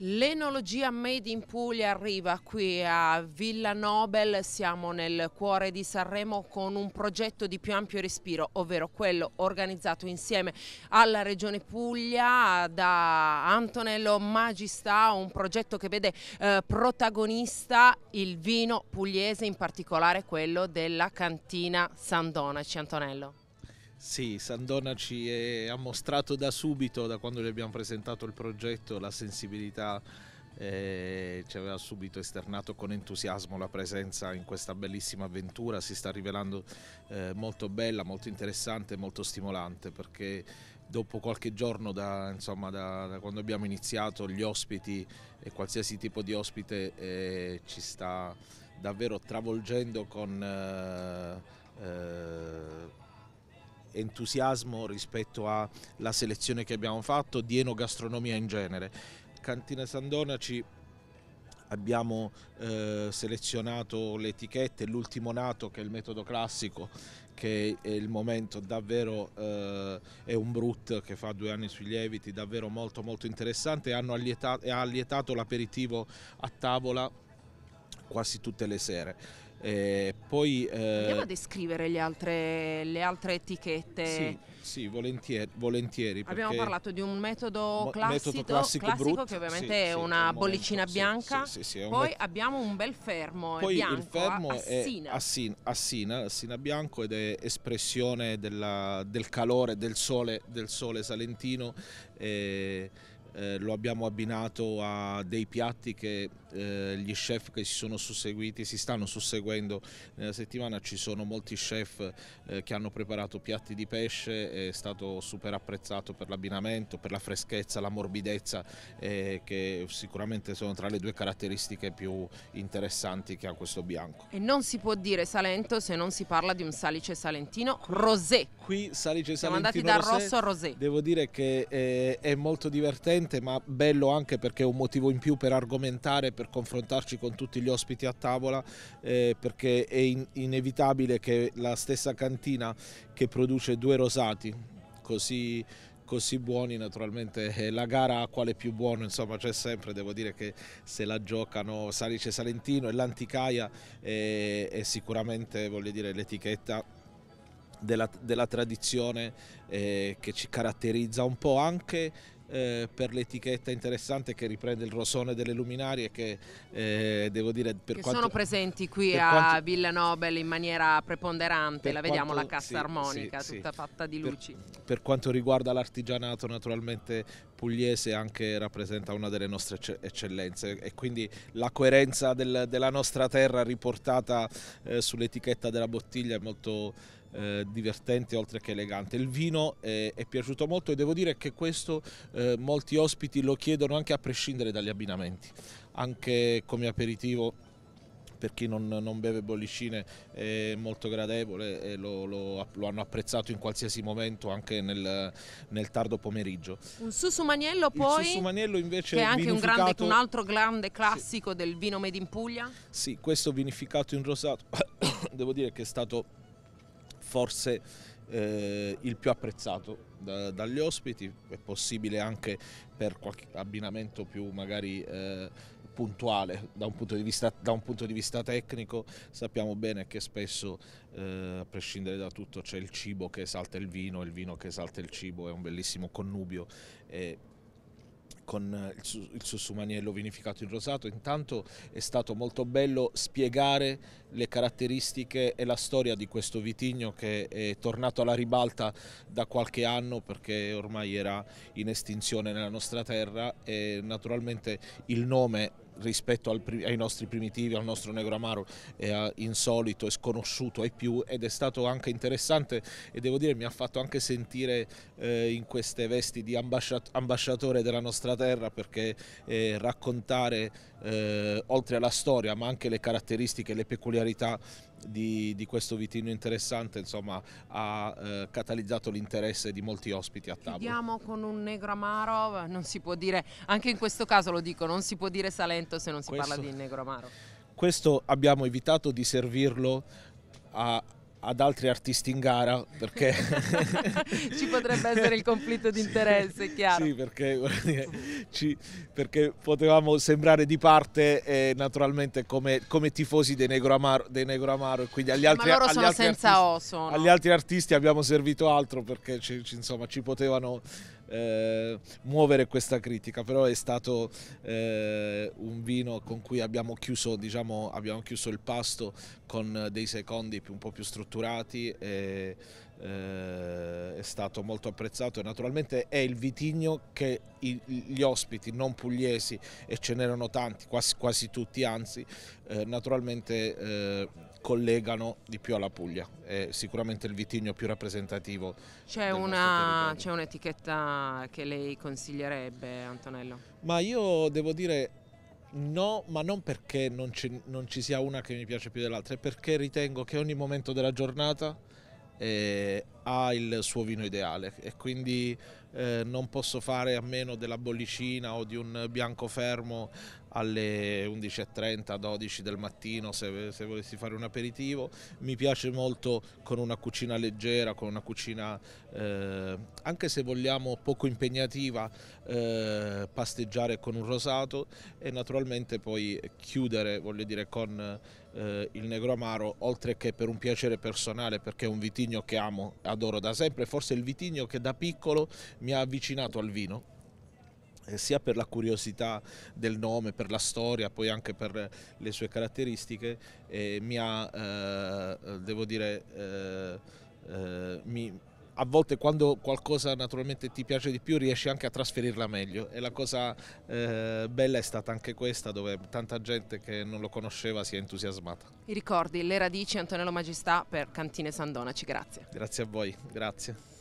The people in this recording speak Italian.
L'enologia Made in Puglia arriva qui a Villa Nobel, siamo nel cuore di Sanremo con un progetto di più ampio respiro, ovvero quello organizzato insieme alla Regione Puglia da Antonello Magistà, un progetto che vede eh, protagonista il vino pugliese, in particolare quello della cantina San Donaci. Antonello. Sì, Sandona ci è, ha mostrato da subito, da quando gli abbiamo presentato il progetto, la sensibilità eh, ci aveva subito esternato con entusiasmo la presenza in questa bellissima avventura, si sta rivelando eh, molto bella, molto interessante, molto stimolante perché dopo qualche giorno da, insomma, da, da quando abbiamo iniziato gli ospiti e qualsiasi tipo di ospite eh, ci sta davvero travolgendo con eh, entusiasmo rispetto alla selezione che abbiamo fatto di enogastronomia in genere. Cantina Sandona ci abbiamo eh, selezionato le etichette, l'ultimo nato che è il metodo classico che è il momento davvero eh, è un Brut che fa due anni sui lieviti, davvero molto molto interessante e ha allietato l'aperitivo a tavola quasi tutte le sere. Eh, poi, eh... Andiamo a descrivere le altre, le altre etichette. Sì, sì volentieri. volentieri Abbiamo parlato di un metodo classico, metodo classico, classico brut, che ovviamente sì, è una sì, bollicina momento, bianca. poi met... abbiamo un bel fermo. Poi bianco, il fermo assina. è assina, assina, assina bianco ed è espressione della, del calore, del sole, del sole salentino. Eh, eh, lo abbiamo abbinato a dei piatti che eh, gli chef che si sono susseguiti, si stanno susseguendo nella settimana, ci sono molti chef eh, che hanno preparato piatti di pesce, è stato super apprezzato per l'abbinamento, per la freschezza, la morbidezza eh, che sicuramente sono tra le due caratteristiche più interessanti che ha questo bianco. E non si può dire Salento se non si parla di un salice salentino rosé. Qui salice Siamo salentino Siamo andati dal rosso al rosé. Devo dire che eh, è molto divertente importante ma bello anche perché è un motivo in più per argomentare, per confrontarci con tutti gli ospiti a tavola, eh, perché è in inevitabile che la stessa cantina che produce due rosati, così così buoni naturalmente la gara a quale più buono insomma c'è sempre devo dire che se la giocano Salice Salentino e l'Anticaia è, eh, è sicuramente voglio dire l'etichetta della, della, tradizione eh, che ci caratterizza un po' anche eh, per l'etichetta interessante che riprende il rosone delle luminarie che eh, devo dire per che quanto, sono presenti qui a quanto, Villa Nobel in maniera preponderante la vediamo quanto, la cassa sì, armonica sì, tutta sì. fatta di luci per, per quanto riguarda l'artigianato naturalmente pugliese anche rappresenta una delle nostre eccellenze e quindi la coerenza del, della nostra terra riportata eh, sull'etichetta della bottiglia è molto eh, divertente oltre che elegante. Il vino è, eh, è, piaciuto molto e devo dire che questo eh, molti ospiti lo chiedono anche a prescindere dagli abbinamenti, anche come aperitivo per chi non, non, beve bollicine è molto gradevole e lo, lo, lo hanno apprezzato in qualsiasi momento anche nel, nel tardo pomeriggio. Un susumaniello poi? Il susumaniello invece che è anche un, grande, un, altro grande classico sì. del vino made in Puglia? Sì, questo vinificato in rosato devo dire che è stato forse eh, il più apprezzato da, dagli ospiti, è possibile anche per qualche abbinamento più magari eh, puntuale da un, vista, da un, punto di vista, tecnico, sappiamo bene che spesso eh, a prescindere da tutto c'è il cibo che esalta il vino, il vino che esalta il cibo, è un bellissimo connubio. E, con eh, il, su, il sussumanello vinificato in rosato. Intanto è stato molto bello spiegare le caratteristiche e la storia di questo vitigno che è tornato alla ribalta da qualche anno perché ormai era in estinzione nella nostra terra e naturalmente il nome rispetto al, ai nostri primitivi, al nostro negro amaro è eh, insolito e sconosciuto ai più ed è stato anche interessante e devo dire mi ha fatto anche sentire eh, in queste vesti di ambasciatore della nostra terra perché eh, raccontare eh, oltre alla storia ma anche le caratteristiche, le peculiarità di, di questo vitino interessante insomma, ha eh, catalizzato l'interesse di molti ospiti a tavola. Chiudiamo con un negro amaro, non si può dire, anche in questo caso lo dico, non si può dire Salento se non si questo, parla di negro amaro. Questo abbiamo evitato di servirlo a, ad altri artisti in gara perché ci potrebbe essere il conflitto di interesse, sì, chiaro. Sì, perché, ci, perché, potevamo sembrare di parte eh, naturalmente come, come, tifosi dei Negro, Amaro, dei Negro Amaro e quindi agli altri, agli altri, artisti, oso, no? agli altri artisti abbiamo servito altro perché ci, ci, insomma, ci potevano eh, muovere questa critica, però è stato eh, un vino con cui abbiamo chiuso, diciamo, abbiamo chiuso, il pasto con dei secondi un po' più strutturati. E, eh, è stato molto apprezzato e naturalmente è il vitigno che i, gli ospiti non pugliesi e ce n'erano tanti, quasi, quasi tutti anzi, eh, naturalmente eh, collegano di più alla Puglia. È sicuramente il vitigno più rappresentativo. C'è, un'etichetta che lei consiglierebbe, Antonello? Ma io devo dire no, ma non perché non ci, non ci sia una che mi piace più dell'altra, è perché ritengo che ogni momento della giornata eh, ha il suo vino ideale e quindi eh, non posso fare a meno della bollicina o di un bianco fermo alle 11.30, 12 del mattino se, se volessi fare un aperitivo. Mi piace molto con una cucina leggera, con una cucina eh, anche se vogliamo poco impegnativa, eh, pasteggiare con un rosato e naturalmente poi chiudere, voglio dire, con eh, il negro amaro, oltre che per un piacere personale perché è un vitigno che amo, adoro da sempre, forse il vitigno che da piccolo mi ha avvicinato al vino eh, sia per la curiosità del nome, per la storia, poi anche per le sue caratteristiche, eh, mi ha, eh, eh devo dire, eh, eh, mi, a volte quando qualcosa naturalmente ti piace di più riesci anche a trasferirla meglio e la cosa bella è stata anche questa dove tanta gente che non lo conosceva si è entusiasmata. I ricordi, le radici Antonello Magistà per Cantine Sandonaci, grazie. Grazie a voi, grazie.